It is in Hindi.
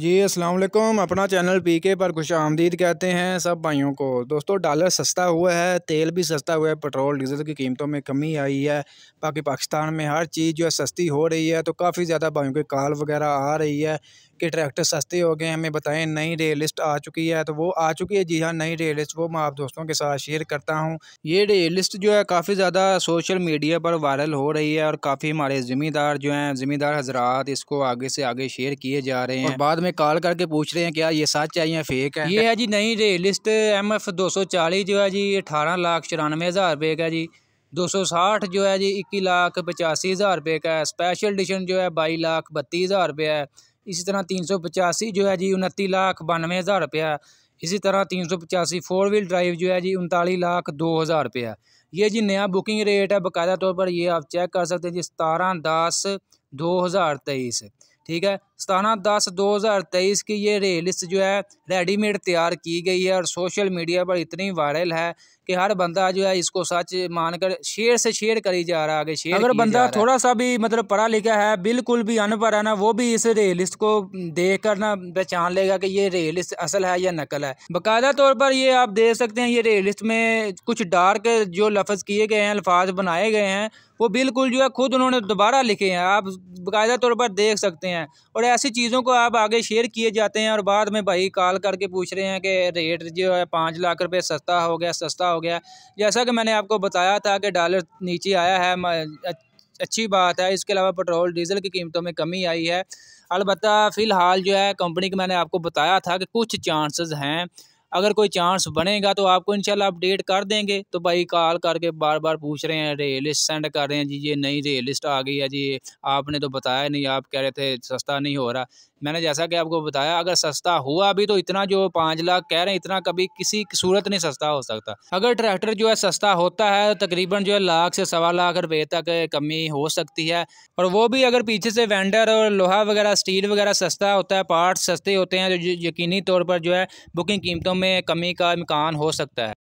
जी अस्सलाम वालेकुम अपना चैनल पीके पर खुश आमदीद कहते हैं सब भाइयों को दोस्तों डॉलर सस्ता हुआ है तेल भी सस्ता हुआ है पेट्रोल डीजल की कीमतों में कमी आई है बाकी पाकिस्तान में हर चीज़ जो है सस्ती हो रही है तो काफ़ी ज़्यादा भाइयों के कॉल वगैरह आ रही है कि ट्रैक्टर सस्ते हो गए हमें बताएं नई रेल लिस्ट आ चुकी है तो वो आ चुकी है जी हाँ नई रेल लिस्ट वो मैं आप दोस्तों के साथ शेयर करता हूँ ये रेल लिस्ट जो है काफ़ी ज़्यादा सोशल मीडिया पर वायरल हो रही है और काफ़ी हमारे ज़िम्मेदार जो हैं ज़िम्मेदार हजरात इसको आगे से आगे शेयर किए जा रहे हैं बाद में कॉल करके पूछ रहे हैं क्या ये सच है या फेक है ये है जी नई रेल लिस्ट एम एफ दो सौ चालीस जो है जी अठारह लाख चौरानवे हज़ार रुपये का जी दो सौ साठ जो है जी इक्कीस लाख पचासी हज़ार रुपये का है स्पेशल एडिशन जो है बाईस लाख बत्तीस हज़ार रुपये है इसी तरह तीन सौ पचासी जो है जी उनती लाख बानवे हज़ार रुपया इसी तरह तीन सौ पचासी फोर व्हील ड्राइव जो है जी उनतालीस लाख दो हज़ार रुपया ये जी नया बुकिंग रेट है बाकायदा तौर पर ये आप चेक कर सकते हैं जी सतारह दस दो हज़ार तेईस ठीक है सताना दस दो हज़ार तेईस की ये रे लिस्ट जो है रेडीमेड तैयार की गई है और सोशल मीडिया पर इतनी वायरल है कि हर बंदा जो है इसको सच मानकर शेयर से शेयर करी जा रहा है आगे शेयर अगर बंदा थोड़ा सा भी मतलब पढ़ा लिखा है बिल्कुल भी अनपढ़ है ना वो भी इस रे लिस्ट को देख कर ना पहचान लेगा कि ये रे लिस्ट असल है या नकल है बाकायदा तौर पर ये आप देख सकते हैं ये रे लिस्ट में कुछ डार्क जो लफ्ज़ किए गए हैं अल्फाज बनाए गए हैं वो बिल्कुल जो है खुद उन्होंने दोबारा लिखे हैं आप बाकायदा तौर पर देख सकते हैं और ऐसी चीज़ों को आप आगे शेयर किए जाते हैं और बाद में भाई कॉल करके पूछ रहे हैं कि रेट जो है पाँच लाख रुपये सस्ता हो गया सस्ता हो गया जैसा कि मैंने आपको बताया था कि डॉलर नीचे आया है अच्छी बात है इसके अलावा पेट्रोल डीजल की कीमतों में कमी आई है अलबत्त फ़िलहाल जो है कंपनी के मैंने आपको बताया था कि कुछ चांसेस हैं अगर कोई चांस बनेगा तो आपको इंशाल्लाह अपडेट कर देंगे तो भाई कॉल करके बार बार पूछ रहे हैं रे लिस्ट सेंड कर रहे हैं जी ये नई रे लिस्ट आ गई है जी आपने तो बताया नहीं आप कह रहे थे सस्ता नहीं हो रहा मैंने जैसा कि आपको बताया अगर सस्ता हुआ भी तो इतना जो पाँच लाख कह रहे हैं इतना कभी किसी सूरत नहीं सस्ता हो सकता अगर ट्रैक्टर जो है सस्ता होता है तकरीबन जो है लाख से सवा लाख रुपये तक कमी हो सकती है और वो भी अगर पीछे से वेंडर और लोहा वगैरह स्टील वगैरह सस्ता होता है पार्ट्स सस्ते होते हैं जो यकीनी तौर पर जो है बुकिंग कीमतों में कमी का इम्कान हो सकता है